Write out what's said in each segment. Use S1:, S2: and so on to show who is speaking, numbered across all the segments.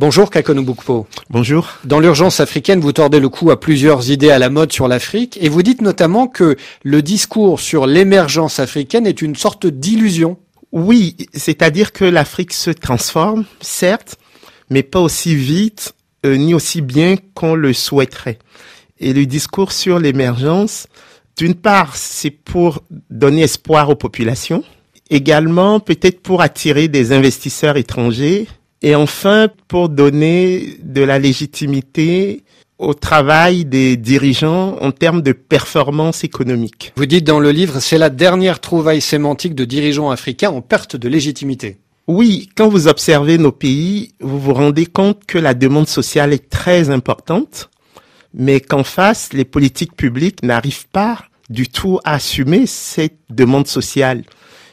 S1: Bonjour Kakono Bonjour. Dans l'urgence africaine, vous tordez le cou à plusieurs idées à la mode sur l'Afrique et vous dites notamment que le discours sur l'émergence africaine est une sorte d'illusion. Oui, c'est-à-dire que l'Afrique se transforme, certes, mais pas aussi vite euh, ni aussi bien qu'on le souhaiterait. Et le discours sur l'émergence, d'une part, c'est pour donner espoir aux populations, également peut-être pour attirer des investisseurs étrangers et enfin, pour donner de la légitimité au travail des dirigeants en termes de performance économique. Vous dites dans le livre, c'est la dernière trouvaille sémantique de dirigeants africains en perte de légitimité. Oui, quand vous observez nos pays, vous vous rendez compte que la demande sociale est très importante, mais qu'en face, les politiques publiques n'arrivent pas du tout à assumer cette demande sociale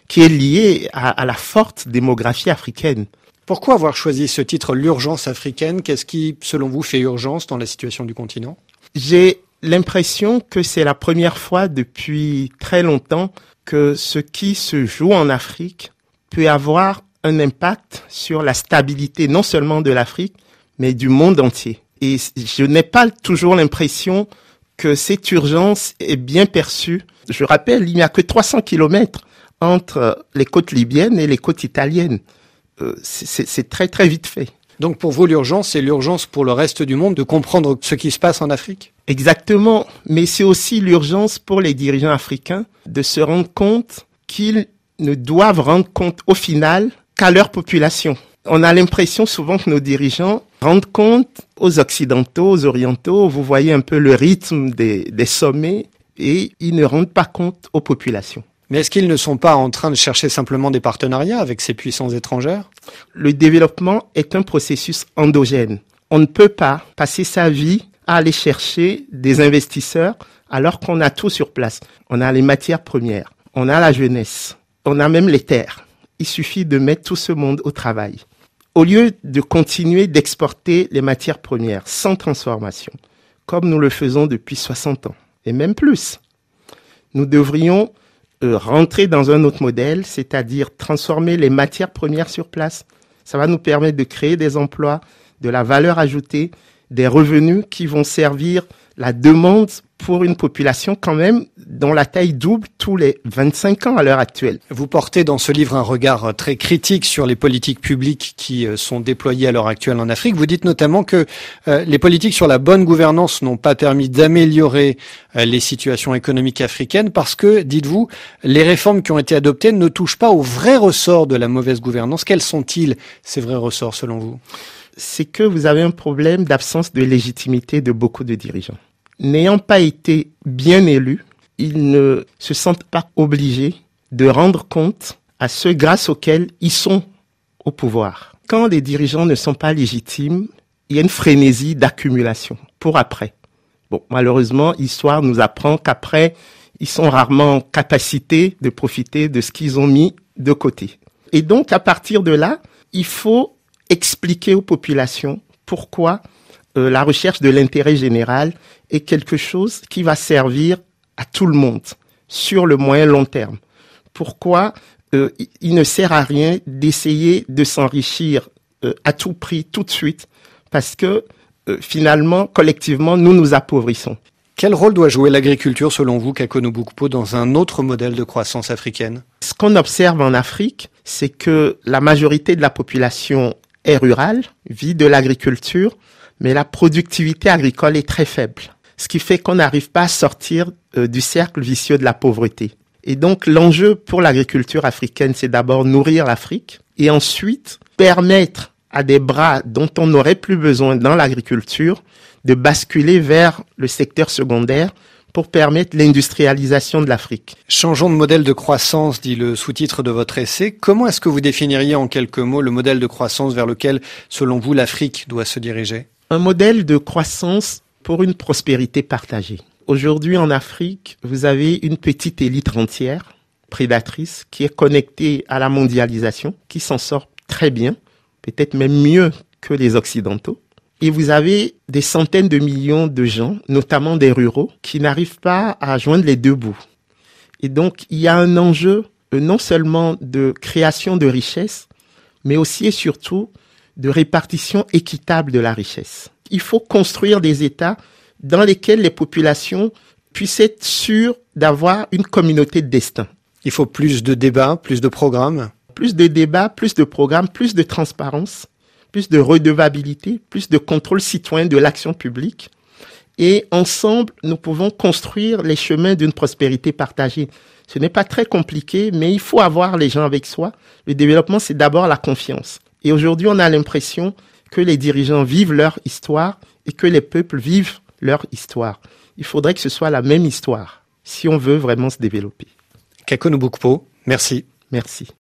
S1: qui est liée à, à la forte démographie africaine. Pourquoi avoir choisi ce titre, l'urgence africaine Qu'est-ce qui, selon vous, fait urgence dans la situation du continent J'ai l'impression que c'est la première fois depuis très longtemps que ce qui se joue en Afrique peut avoir un impact sur la stabilité non seulement de l'Afrique, mais du monde entier. Et je n'ai pas toujours l'impression que cette urgence est bien perçue. Je rappelle, il n'y a que 300 kilomètres entre les côtes libyennes et les côtes italiennes. Euh, c'est très très vite fait. Donc pour vous, l'urgence, c'est l'urgence pour le reste du monde de comprendre ce qui se passe en Afrique Exactement, mais c'est aussi l'urgence pour les dirigeants africains de se rendre compte qu'ils ne doivent rendre compte au final qu'à leur population. On a l'impression souvent que nos dirigeants rendent compte aux Occidentaux, aux Orientaux, vous voyez un peu le rythme des, des sommets, et ils ne rendent pas compte aux populations. Mais est-ce qu'ils ne sont pas en train de chercher simplement des partenariats avec ces puissances étrangères Le développement est un processus endogène. On ne peut pas passer sa vie à aller chercher des investisseurs alors qu'on a tout sur place. On a les matières premières, on a la jeunesse, on a même les terres. Il suffit de mettre tout ce monde au travail. Au lieu de continuer d'exporter les matières premières sans transformation, comme nous le faisons depuis 60 ans, et même plus, nous devrions euh, rentrer dans un autre modèle, c'est-à-dire transformer les matières premières sur place. Ça va nous permettre de créer des emplois, de la valeur ajoutée, des revenus qui vont servir la demande pour une population quand même dont la taille double tous les 25 ans à l'heure actuelle. Vous portez dans ce livre un regard euh, très critique sur les politiques publiques qui euh, sont déployées à l'heure actuelle en Afrique. Vous dites notamment que euh, les politiques sur la bonne gouvernance n'ont pas permis d'améliorer les situations économiques africaines parce que, dites-vous, les réformes qui ont été adoptées ne touchent pas aux vrais ressorts de la mauvaise gouvernance. Quels sont-ils, ces vrais ressorts, selon vous C'est que vous avez un problème d'absence de légitimité de beaucoup de dirigeants. N'ayant pas été bien élus, ils ne se sentent pas obligés de rendre compte à ceux grâce auxquels ils sont au pouvoir. Quand les dirigeants ne sont pas légitimes, il y a une frénésie d'accumulation pour après. Bon, malheureusement, l'histoire nous apprend qu'après, ils sont rarement en capacité de profiter de ce qu'ils ont mis de côté. Et donc, à partir de là, il faut expliquer aux populations pourquoi euh, la recherche de l'intérêt général est quelque chose qui va servir à tout le monde sur le moyen long terme. Pourquoi euh, il ne sert à rien d'essayer de s'enrichir euh, à tout prix tout de suite parce que euh, finalement, collectivement, nous nous appauvrissons. Quel rôle doit jouer l'agriculture selon vous, Kakonobukpo, dans un autre modèle de croissance africaine Ce qu'on observe en Afrique, c'est que la majorité de la population est rurale, vit de l'agriculture, mais la productivité agricole est très faible ce qui fait qu'on n'arrive pas à sortir euh, du cercle vicieux de la pauvreté. Et donc l'enjeu pour l'agriculture africaine, c'est d'abord nourrir l'Afrique et ensuite permettre à des bras dont on n'aurait plus besoin dans l'agriculture de basculer vers le secteur secondaire pour permettre l'industrialisation de l'Afrique. Changeons de modèle de croissance, dit le sous-titre de votre essai. Comment est-ce que vous définiriez en quelques mots le modèle de croissance vers lequel, selon vous, l'Afrique doit se diriger Un modèle de croissance pour une prospérité partagée. Aujourd'hui en Afrique, vous avez une petite élite entière, prédatrice, qui est connectée à la mondialisation, qui s'en sort très bien, peut-être même mieux que les Occidentaux. Et vous avez des centaines de millions de gens, notamment des ruraux, qui n'arrivent pas à joindre les deux bouts. Et donc, il y a un enjeu euh, non seulement de création de richesses, mais aussi et surtout de répartition équitable de la richesse il faut construire des États dans lesquels les populations puissent être sûres d'avoir une communauté de destin. Il faut plus de débats, plus de programmes. Plus de débats, plus de programmes, plus de transparence, plus de redevabilité, plus de contrôle citoyen de l'action publique. Et ensemble, nous pouvons construire les chemins d'une prospérité partagée. Ce n'est pas très compliqué, mais il faut avoir les gens avec soi. Le développement, c'est d'abord la confiance. Et aujourd'hui, on a l'impression que les dirigeants vivent leur histoire et que les peuples vivent leur histoire. Il faudrait que ce soit la même histoire si on veut vraiment se développer. Kako merci. Merci.